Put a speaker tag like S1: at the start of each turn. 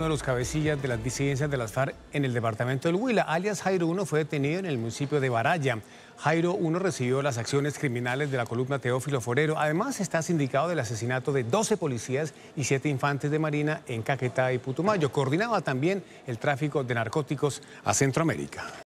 S1: Uno de los cabecillas de las disidencias de las FARC en el departamento del Huila, alias Jairo 1, fue detenido en el municipio de Baraya. Jairo 1 recibió las acciones criminales de la columna Teófilo Forero. Además, está sindicado del asesinato de 12 policías y 7 infantes de marina en Caquetá y Putumayo. Coordinaba también el tráfico de narcóticos a Centroamérica.